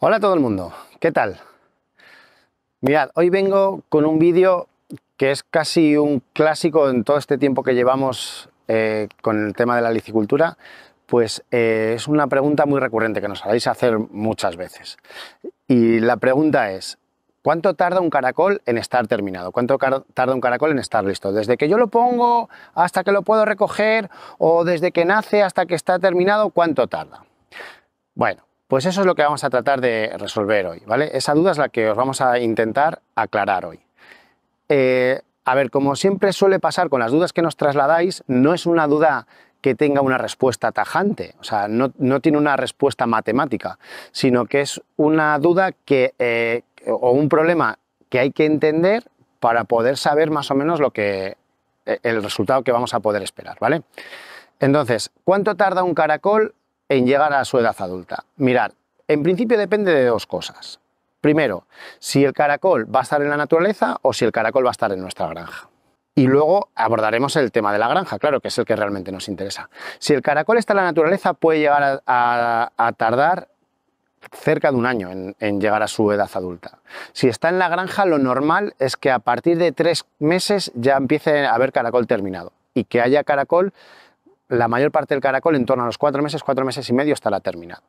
Hola a todo el mundo, ¿qué tal? Mirad, hoy vengo con un vídeo que es casi un clásico en todo este tiempo que llevamos eh, con el tema de la licicultura, pues eh, es una pregunta muy recurrente que nos haréis hacer muchas veces. Y la pregunta es, ¿cuánto tarda un caracol en estar terminado? ¿Cuánto tarda un caracol en estar listo? ¿Desde que yo lo pongo hasta que lo puedo recoger o desde que nace hasta que está terminado, cuánto tarda? Bueno, pues eso es lo que vamos a tratar de resolver hoy, ¿vale? Esa duda es la que os vamos a intentar aclarar hoy. Eh, a ver, como siempre suele pasar con las dudas que nos trasladáis, no es una duda que tenga una respuesta tajante, o sea, no, tiene una respuesta matemática, sino que es una duda que, eh, o un problema que hay que entender para poder saber más o menos lo que, eh, el resultado que vamos a poder esperar, ¿vale? Entonces, ¿cuánto tarda un caracol en llegar a su edad adulta? Mirar, en principio depende de dos cosas. Primero, si el caracol va a estar en la naturaleza o si el caracol va a estar en nuestra granja. Y luego abordaremos el tema de la granja, claro, que es el que realmente nos interesa. Si el caracol está en la naturaleza, puede llegar a, tardar cerca de un año en, en, llegar a su edad adulta. Si está en la granja, lo normal es que a partir de tres meses ya empiece a haber caracol terminado y que haya caracol la mayor parte del caracol en torno a los cuatro meses, cuatro meses y medio estará terminado.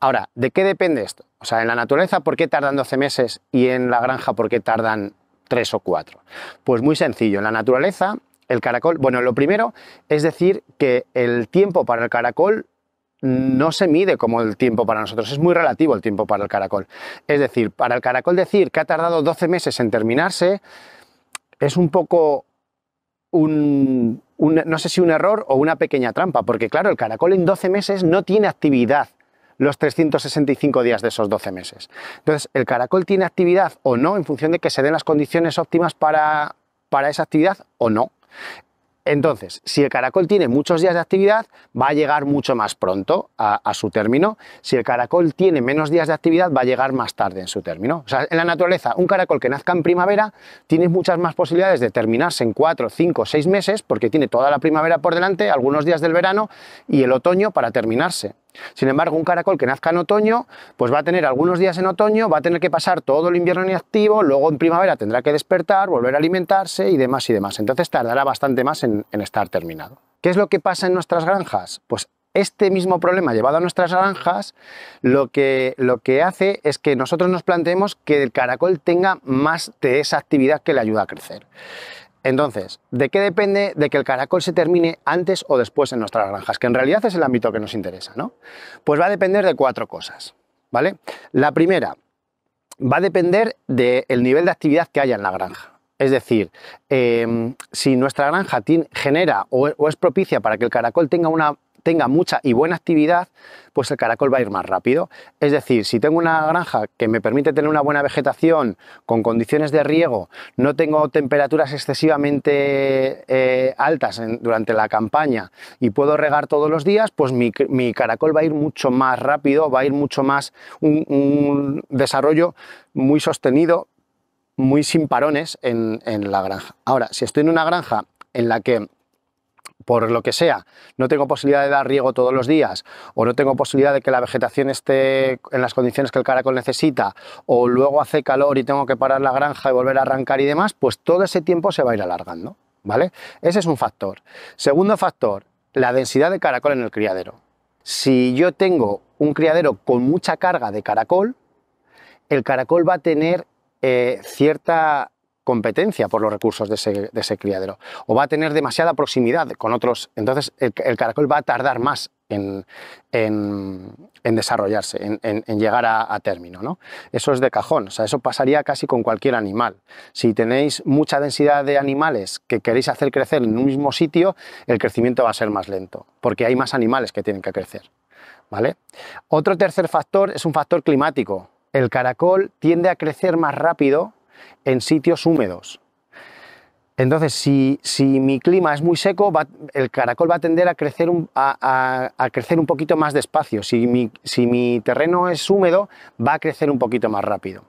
Ahora, ¿de qué depende esto? O sea, en la naturaleza, ¿por qué tardan 12 meses y en la granja, por qué tardan tres o cuatro? Pues muy sencillo, en la naturaleza, el caracol, bueno, lo primero es decir que el tiempo para el caracol no se mide como el tiempo para nosotros, es muy relativo el tiempo para el caracol. Es decir, para el caracol decir que ha tardado 12 meses en terminarse, es un poco un, no sé si un error o una pequeña trampa, porque claro, el caracol en 12 meses no tiene actividad los 365 días de esos 12 meses. Entonces, el caracol tiene actividad o no en función de que se den las condiciones óptimas para, para esa actividad o no. Entonces, si el caracol tiene muchos días de actividad, va a llegar mucho más pronto a, su término. Si el caracol tiene menos días de actividad, va a llegar más tarde en su término. en la naturaleza, un caracol que nazca en primavera tiene muchas más posibilidades de terminarse en 4, 5, seis meses, porque tiene toda la primavera por delante, algunos días del verano y el otoño para terminarse. Sin embargo, un caracol que nazca en otoño, pues va a tener algunos días en otoño, va a tener que pasar todo el invierno inactivo, luego en primavera tendrá que despertar, volver a alimentarse y demás y demás. Entonces tardará bastante más en, estar terminado. ¿Qué es lo que pasa en nuestras granjas? Pues este mismo problema llevado a nuestras granjas lo que, lo que hace es que nosotros nos planteemos que el caracol tenga más de esa actividad que le ayuda a crecer. Entonces, ¿de qué depende de que el caracol se termine antes o después en nuestras granjas? Que en realidad es el ámbito que nos interesa, ¿no? Pues va a depender de cuatro cosas, ¿vale? La primera, va a depender del nivel de actividad que haya en la granja. Es decir, em, si nuestra granja genera e-, o es propicia para que el caracol tenga una tenga mucha y buena actividad, pues el caracol va a ir más rápido. Es decir, si tengo una granja que me permite tener una buena vegetación con condiciones de riego, no tengo temperaturas excesivamente eh, altas durante la campaña y puedo regar todos los días, pues mi, caracol va a ir mucho más rápido, va a ir mucho más un, desarrollo muy sostenido muy sin parones en la granja. Ahora, si estoy en una granja en la que por lo que sea, no tengo posibilidad de dar riego todos los días, o no tengo posibilidad de que la vegetación esté en las condiciones que el caracol necesita, o luego hace calor y tengo que parar la granja y volver a arrancar y demás, pues todo ese tiempo se va a ir alargando, ¿vale? Ese es un factor. Segundo factor, la densidad de caracol en el criadero. Si yo tengo un criadero con mucha carga de caracol, el caracol va a tener eh, cierta competencia por los recursos de ese, criadero o va a tener demasiada proximidad con otros, entonces el, caracol va a tardar más en, desarrollarse, en, llegar a, término. ¿no? Eso es de cajón, o sea, eso pasaría casi con cualquier animal. Si tenéis mucha densidad de animales que queréis hacer crecer en un mismo sitio, el crecimiento va a ser más lento, porque hay más animales que tienen que crecer. ¿vale? Otro tercer factor es un factor climático. El caracol tiende a crecer más rápido en sitios húmedos. Entonces, si, mi clima es muy seco, el caracol va a tender a crecer un, crecer un poquito más despacio. Si mi, si mi terreno es húmedo, va a crecer un poquito más rápido.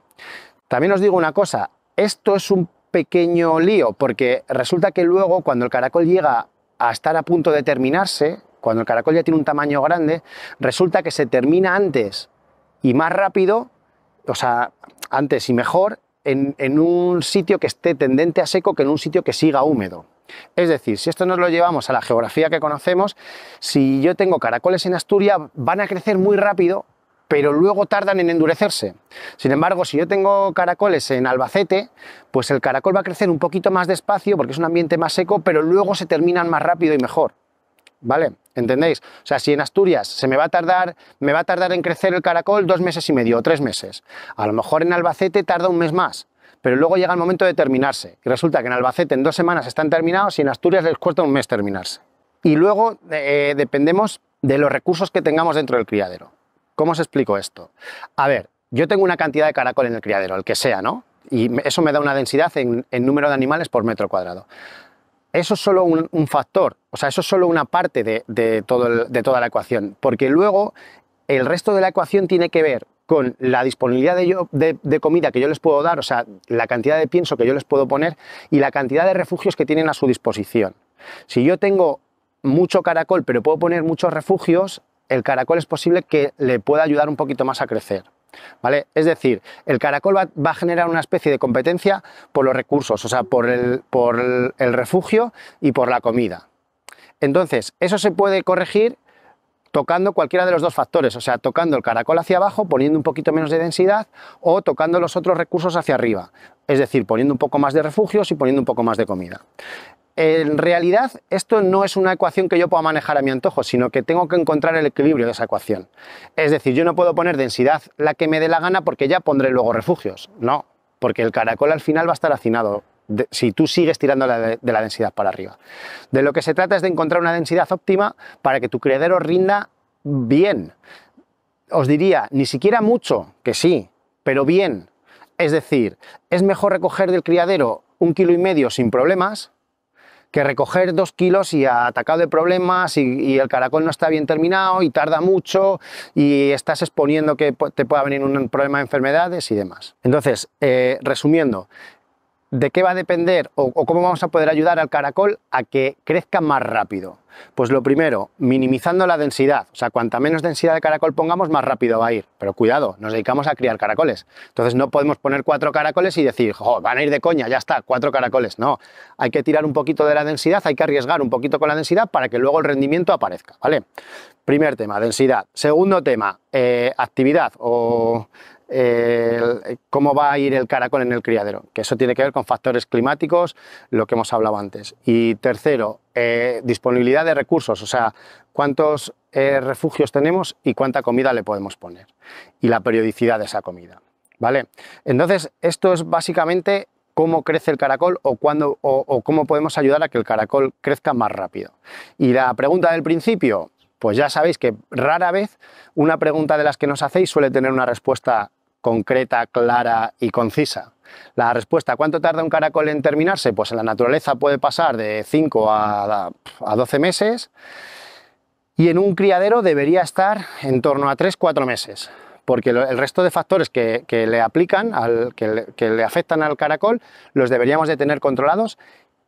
También os digo una cosa, esto es un pequeño lío, porque resulta que luego cuando el caracol llega a estar a punto de terminarse, cuando el caracol ya tiene un tamaño grande, resulta que se termina antes y más rápido, o sea, antes y mejor en, un sitio que esté tendente a seco que en un sitio que siga húmedo. Es decir, si esto nos lo llevamos a la geografía que conocemos, si yo tengo caracoles en Asturias, van a crecer muy rápido, pero luego tardan en endurecerse. Sin embargo, si yo tengo caracoles en Albacete, pues el caracol va a crecer un poquito más despacio porque es un ambiente más seco, pero luego se terminan más rápido y mejor. ¿Vale? ¿Entendéis? O sea, si en Asturias se me va a tardar, me va a tardar en crecer el caracol dos meses y medio o tres meses. A lo mejor en Albacete tarda un mes más, pero luego llega el momento de terminarse. Y resulta que en Albacete en dos semanas están terminados y en Asturias les cuesta un mes terminarse. Y luego eh, dependemos de los recursos que tengamos dentro del criadero. ¿Cómo os explico esto? A ver, yo tengo una cantidad de caracol en el criadero, el que sea, ¿no? Y eso me da una densidad en número de animales por metro cuadrado eso es solo un, factor, o sea, eso es solo una parte de, toda la ecuación, porque luego el resto de la ecuación tiene que ver con la disponibilidad de, comida que yo les puedo dar, o sea, la cantidad de pienso que yo les puedo poner y la cantidad de refugios que tienen a su disposición. Si yo tengo mucho caracol, pero puedo poner muchos refugios, el caracol es posible que le pueda ayudar un poquito más a crecer. Es decir, el caracol va, a generar una especie de competencia por los recursos, o sea, por el refugio y por la comida. Entonces, eso se puede corregir tocando cualquiera de los dos factores, o sea, tocando el caracol hacia abajo, poniendo un poquito menos de densidad, o tocando los otros recursos hacia arriba, es decir, poniendo un poco más de refugios y poniendo un poco más de comida en realidad esto no es una ecuación que yo pueda manejar a mi antojo, sino que tengo que encontrar el equilibrio de esa ecuación. Es decir, yo no puedo poner densidad la que me dé la gana porque ya pondré luego refugios. No, porque el caracol al final va a estar hacinado si tú sigues tirando de, de, la densidad para arriba. De lo que se trata es de encontrar una densidad óptima para que tu criadero rinda bien. Os diría, ni siquiera mucho, que sí, pero bien. Es decir, es mejor recoger del criadero un kilo y medio sin problemas que recoger dos kilos y ha atacado de problemas y, el caracol no está bien terminado y tarda mucho y estás exponiendo que te pueda venir un problema de enfermedades y demás. Entonces, eh, resumiendo, ¿De qué va a depender o, cómo vamos a poder ayudar al caracol a que crezca más rápido? Pues lo primero, minimizando la densidad. O sea, cuanta menos densidad de caracol pongamos, más rápido va a ir. Pero cuidado, nos dedicamos a criar caracoles. Entonces no podemos poner cuatro caracoles y decir, van a ir de coña, ya está, cuatro caracoles. No, hay que tirar un poquito de la densidad, hay que arriesgar un poquito con la densidad para que luego el rendimiento aparezca, ¿vale? Primer tema, densidad. Segundo tema, eh, actividad o cómo va a ir el caracol en el criadero, que eso tiene que ver con factores climáticos, lo que hemos hablado antes. Y tercero, eh, disponibilidad de recursos, o sea, cuántos eh, refugios tenemos y cuánta comida le podemos poner y la periodicidad de esa comida. ¿Vale? Entonces, esto es básicamente cómo crece el caracol o, cuándo, o cómo podemos ayudar a que el caracol crezca más rápido. Y la pregunta del principio, pues ya sabéis que rara vez una pregunta de las que nos hacéis suele tener una respuesta concreta, clara y concisa. La respuesta, ¿cuánto tarda un caracol en terminarse? Pues en la naturaleza puede pasar de 5 a, 12 meses y en un criadero debería estar en torno a 3-4 meses, porque el resto de factores que, le aplican, que, que le afectan al caracol, los deberíamos de tener controlados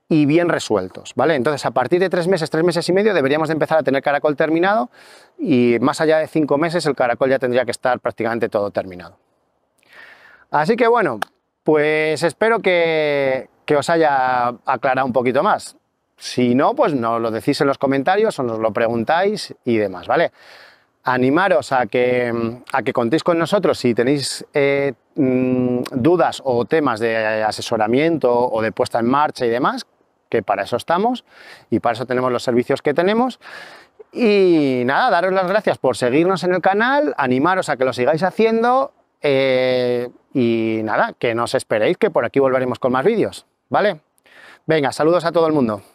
y bien resueltos, ¿vale? Entonces, a partir de tres meses, tres meses y medio, deberíamos de empezar a tener caracol terminado y más allá de cinco meses el caracol ya tendría que estar prácticamente todo terminado. Así que bueno, pues espero que, os haya aclarado un poquito más. Si no, pues nos lo decís en los comentarios o nos lo preguntáis y demás, ¿vale? Animaros a que, a que contéis con nosotros si tenéis eh, mm, dudas o temas de asesoramiento o de puesta en marcha y demás, que para eso estamos y para eso tenemos los servicios que tenemos. Y nada, daros las gracias por seguirnos en el canal, animaros a que lo sigáis haciendo eh, y nada, que nos esperéis que por aquí volveremos con más vídeos, ¿vale? Venga, saludos a todo el mundo.